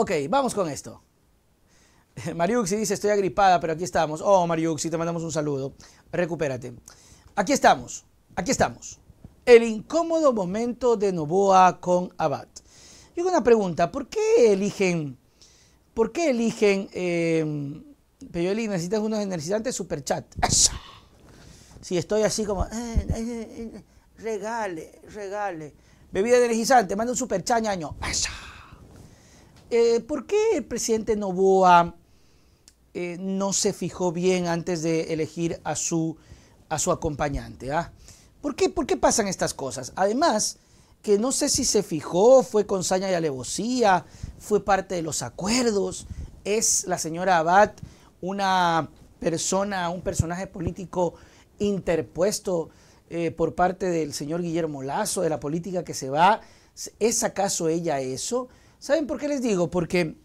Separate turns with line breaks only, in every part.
Ok, vamos con esto. Mariuxi dice, estoy agripada, pero aquí estamos. Oh, Mariuxi, te mandamos un saludo. Recupérate. Aquí estamos, aquí estamos. El incómodo momento de Novoa con Abad. Yo una pregunta, ¿por qué eligen, por qué eligen, eh, em, Peyoli, necesitas unos energizantes chat Si estoy así como, eh, eh, eh, regale, regale. Bebida energizante, manda un super superchat, ñaño. Eh, ¿Por qué el presidente Novoa eh, no se fijó bien antes de elegir a su, acompañante? Ah? ¿Por, qué, pasan estas cosas? Además, que no sé si se fijó, fue con saña y alevosía, fue parte de los acuerdos, es la señora Abad una persona, un personaje político interpuesto eh, por parte del señor Guillermo Lazo, de la política que se va. ¿Es acaso ella eso? ¿Saben por qué les digo? Porque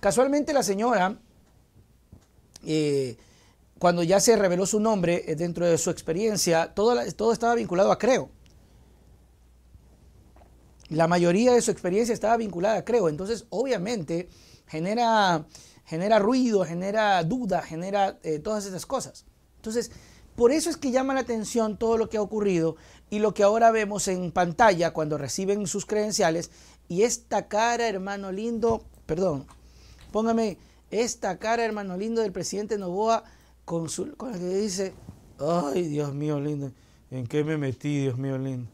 casualmente la señora, eh, cuando ya se reveló su nombre eh, dentro de su experiencia, todo, todo estaba vinculado a Creo. La mayoría de su experiencia estaba vinculada a Creo. Entonces, obviamente, genera, genera ruido, genera duda, genera eh, todas esas cosas. Entonces, por eso es que llama la atención todo lo que ha ocurrido y lo que ahora vemos en pantalla cuando reciben sus credenciales y esta cara, hermano lindo, perdón, póngame esta cara, hermano lindo, del presidente Novoa con, su, con la que dice, ay, Dios mío lindo, ¿en qué me metí, Dios mío lindo?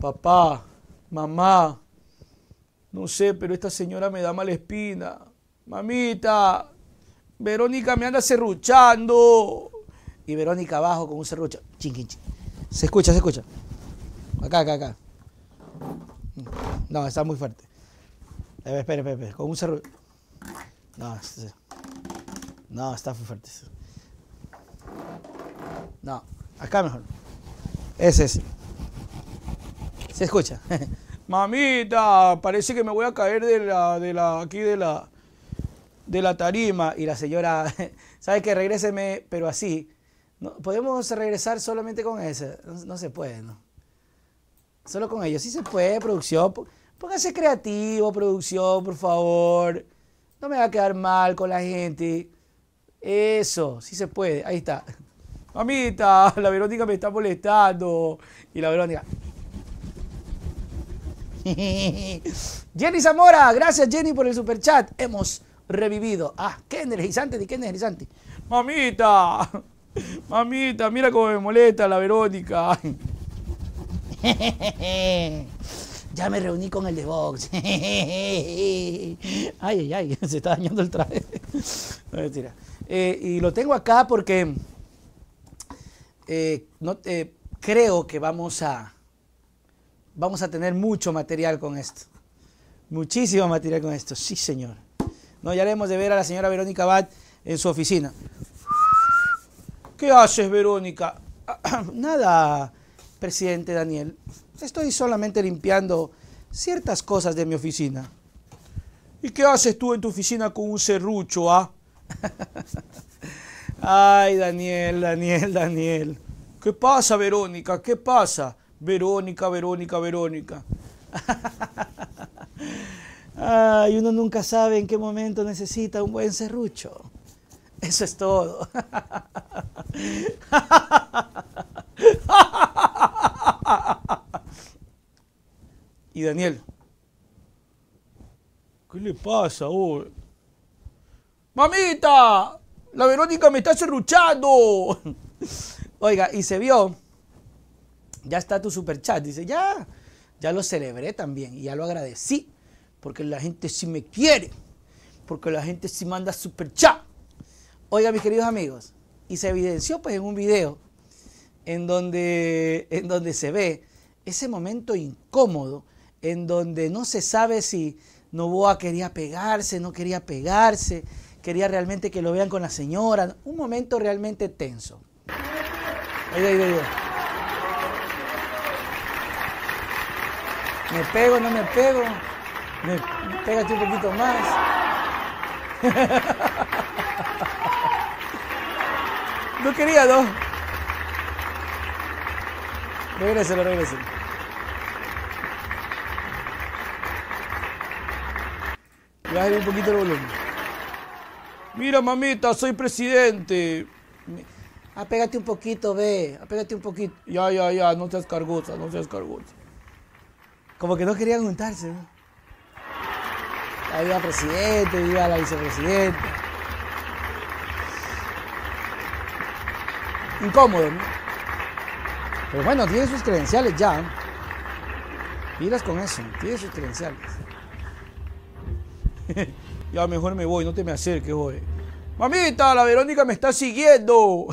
Papá, mamá, no sé, pero esta señora me da mala espina. Mamita, Verónica me anda serruchando. Y Verónica abajo con un serrucho. Chin, Se escucha, se escucha. Acá, acá, acá. No, está muy fuerte. espera, espera, Con un cerro. No, no, está muy fuerte. No, acá mejor. Es ese. Se escucha. Mamita, parece que me voy a caer de la, de la, aquí de la, de la tarima. Y la señora, ¿sabe que regréseme, pero así? No, podemos regresar solamente con ese. No, no se puede, ¿no? Solo con ellos. Sí se puede, producción. Póngase creativo, producción, por favor. No me va a quedar mal con la gente. Eso, sí se puede. Ahí está. Mamita, la Verónica me está molestando. Y la Verónica. Jenny Zamora, gracias Jenny por el superchat. Hemos revivido. Ah, qué energizante, qué energizante. Mamita, mamita, mira cómo me molesta la Verónica. ya me reuní con el de Vox. ay, ay, ay, se está dañando el traje. Eh, y lo tengo acá porque eh, no, eh, creo que vamos a, vamos a tener mucho material con esto. Muchísimo material con esto, sí señor. No, ya haremos de ver a la señora Verónica Bat en su oficina. ¿Qué haces, Verónica? Nada, presidente Daniel. Estoy solamente limpiando ciertas cosas de mi oficina. ¿Y qué haces tú en tu oficina con un serrucho, ah? Ay, Daniel, Daniel, Daniel. ¿Qué pasa, Verónica? ¿Qué pasa? Verónica, Verónica, Verónica. Ay, uno nunca sabe en qué momento necesita un buen serrucho. Eso es todo. y Daniel. ¿Qué le pasa, oh? ¡Mamita! La Verónica me está cerruchando. Oiga, y se vio. Ya está tu super chat. Dice, ya, ya lo celebré también. Y ya lo agradecí. Porque la gente sí me quiere. Porque la gente sí manda super chat. Oiga, mis queridos amigos. Y se evidenció pues en un video en donde, en donde se ve ese momento incómodo en donde no se sabe si Novoa quería pegarse, no quería pegarse, quería realmente que lo vean con la señora. Un momento realmente tenso. Ahí, ahí, ahí, ¿Me pego, no me pego? Me, pégate un poquito más. No quería, ¿no? Regréselo, regréselo. un poquito el volumen. Mira, mamita, soy presidente. Apégate un poquito, ve. Apégate un poquito. Ya, ya, ya. No seas cargosa, no seas cargosa. Como que no querían juntarse, ¿no? va el presidente, va la vicepresidenta. Incómodo, ¿no? Pero bueno, tiene sus credenciales ya. Miras con eso, tiene sus credenciales. ya mejor me voy, no te me acerques, voy. Mamita, la Verónica me está siguiendo.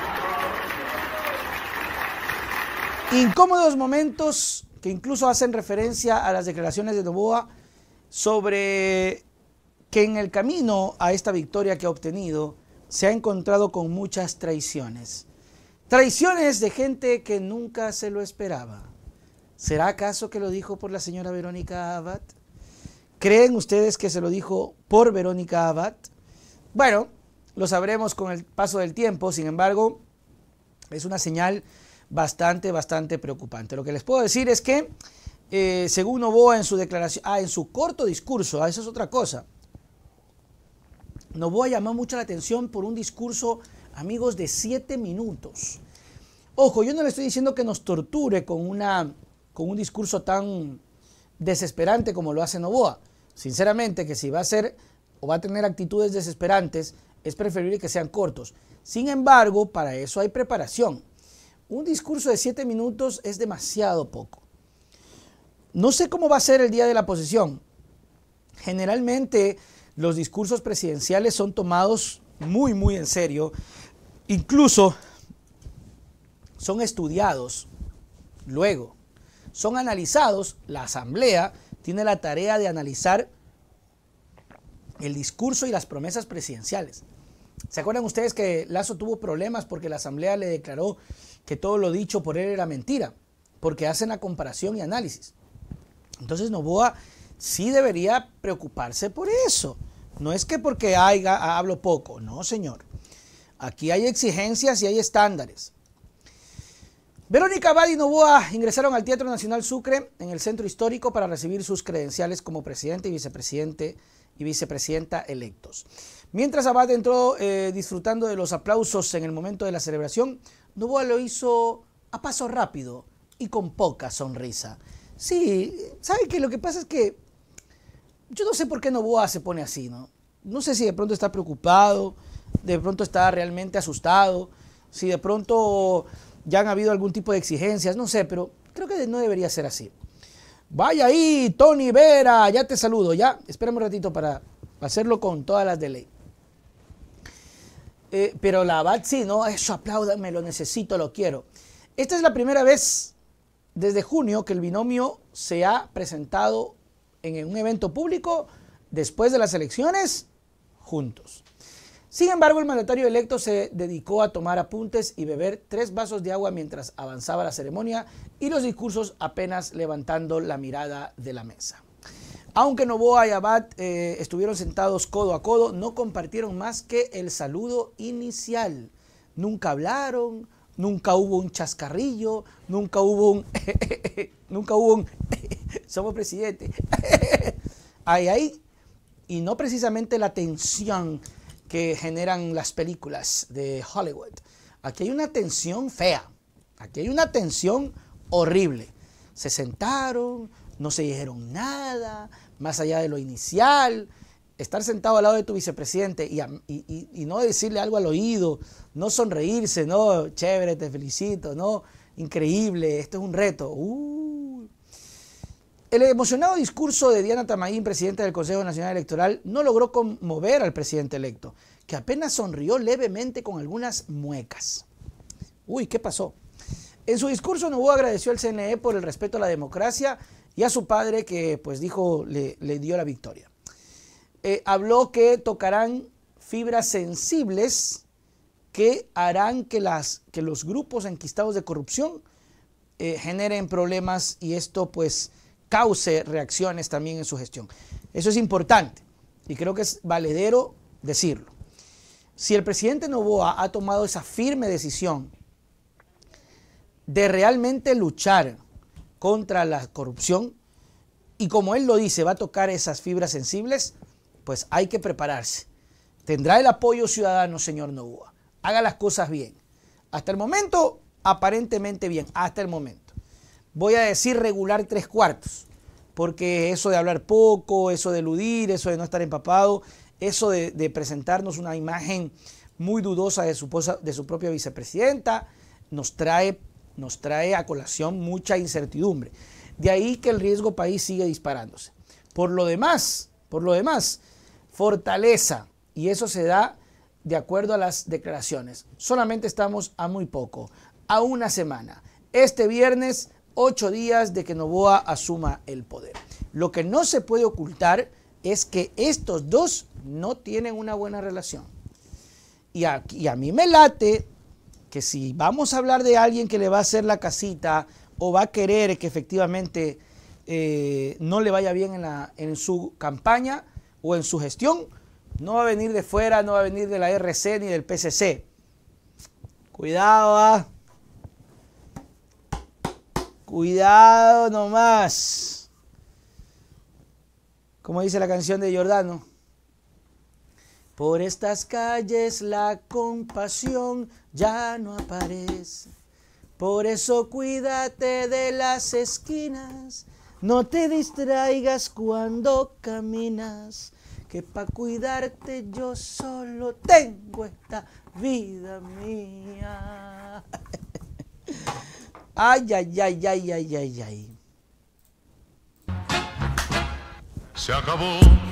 Incómodos momentos que incluso hacen referencia a las declaraciones de Novoa sobre que en el camino a esta victoria que ha obtenido se ha encontrado con muchas traiciones. Traiciones de gente que nunca se lo esperaba. ¿Será acaso que lo dijo por la señora Verónica Abad? ¿Creen ustedes que se lo dijo por Verónica Abad? Bueno, lo sabremos con el paso del tiempo, sin embargo, es una señal bastante, bastante preocupante. Lo que les puedo decir es que, eh, según Novoa en su declaración, ah, en su corto discurso, ah, eso es otra cosa. Novoa llamó mucho la atención por un discurso, amigos, de siete minutos. Ojo, yo no le estoy diciendo que nos torture con, una, con un discurso tan desesperante como lo hace Novoa. Sinceramente que si va a ser o va a tener actitudes desesperantes, es preferible que sean cortos. Sin embargo, para eso hay preparación. Un discurso de siete minutos es demasiado poco. No sé cómo va a ser el día de la posesión. Generalmente los discursos presidenciales son tomados muy, muy en serio. Incluso son estudiados luego. Son analizados, la asamblea tiene la tarea de analizar el discurso y las promesas presidenciales. ¿Se acuerdan ustedes que Lazo tuvo problemas porque la Asamblea le declaró que todo lo dicho por él era mentira? Porque hacen la comparación y análisis. Entonces Novoa sí debería preocuparse por eso. No es que porque haya, hablo poco, no señor. Aquí hay exigencias y hay estándares. Verónica Abad y Novoa ingresaron al Teatro Nacional Sucre en el Centro Histórico para recibir sus credenciales como presidente y vicepresidente y vicepresidenta electos. Mientras Abad entró eh, disfrutando de los aplausos en el momento de la celebración, Novoa lo hizo a paso rápido y con poca sonrisa. Sí, ¿sabe qué? Lo que pasa es que yo no sé por qué Novoa se pone así, ¿no? No sé si de pronto está preocupado, de pronto está realmente asustado, si de pronto ya han habido algún tipo de exigencias, no sé, pero creo que no debería ser así. Vaya ahí, Tony Vera, ya te saludo, ya, espérame un ratito para hacerlo con todas las de ley. Eh, pero la Bat sí, no, eso apláudame, lo necesito, lo quiero. Esta es la primera vez desde junio que el binomio se ha presentado en un evento público después de las elecciones juntos. Sin embargo, el mandatario electo se dedicó a tomar apuntes y beber tres vasos de agua mientras avanzaba la ceremonia y los discursos apenas levantando la mirada de la mesa. Aunque Novoa y Abad eh, estuvieron sentados codo a codo, no compartieron más que el saludo inicial. Nunca hablaron, nunca hubo un chascarrillo, nunca hubo un... nunca hubo un... somos presidente. ahí ahí. Y no precisamente la tensión que generan las películas de Hollywood. Aquí hay una tensión fea, aquí hay una tensión horrible. Se sentaron, no se dijeron nada, más allá de lo inicial. Estar sentado al lado de tu vicepresidente y, no decirle algo al oído, no sonreírse, no, chévere, te felicito, no, increíble, esto es un reto. Uh, el emocionado discurso de Diana Tamayín, presidenta del Consejo Nacional Electoral, no logró conmover al presidente electo, que apenas sonrió levemente con algunas muecas. Uy, ¿qué pasó? En su discurso, Novo agradeció al CNE por el respeto a la democracia y a su padre que, pues dijo, le, dio la victoria. Eh, habló que tocarán fibras sensibles que harán que, las, que los grupos enquistados de corrupción eh, generen problemas y esto pues cause reacciones también en su gestión. Eso es importante y creo que es valedero decirlo. Si el presidente Novoa ha tomado esa firme decisión de realmente luchar contra la corrupción y como él lo dice, va a tocar esas fibras sensibles, pues hay que prepararse. Tendrá el apoyo ciudadano, señor Novoa. Haga las cosas bien. Hasta el momento, aparentemente bien, hasta el momento voy a decir regular tres cuartos, porque eso de hablar poco, eso de eludir, eso de no estar empapado, eso de, presentarnos una imagen muy dudosa de su, de su propia vicepresidenta, nos trae, nos trae a colación mucha incertidumbre. De ahí que el riesgo país sigue disparándose. Por lo demás, por lo demás, fortaleza, y eso se da de acuerdo a las declaraciones. Solamente estamos a muy poco, a una semana. Este viernes ocho días de que Novoa asuma el poder. Lo que no se puede ocultar es que estos dos no tienen una buena relación. Y a, mí me late que si vamos a hablar de alguien que le va a hacer la casita o va a querer que efectivamente eh, no le vaya bien en, su campaña o en su gestión, no va a venir de fuera, no va a venir de la RC ni del PCC. Cuidado, ah. Cuidado nomás. Como dice la canción de Giordano. Por estas calles la compasión ya no aparece. Por eso cuídate de las esquinas. No te distraigas cuando caminas. Que para cuidarte yo solo tengo esta vida mía. Ay, ay, ay, ay, ay, ay, ay. Se acabó.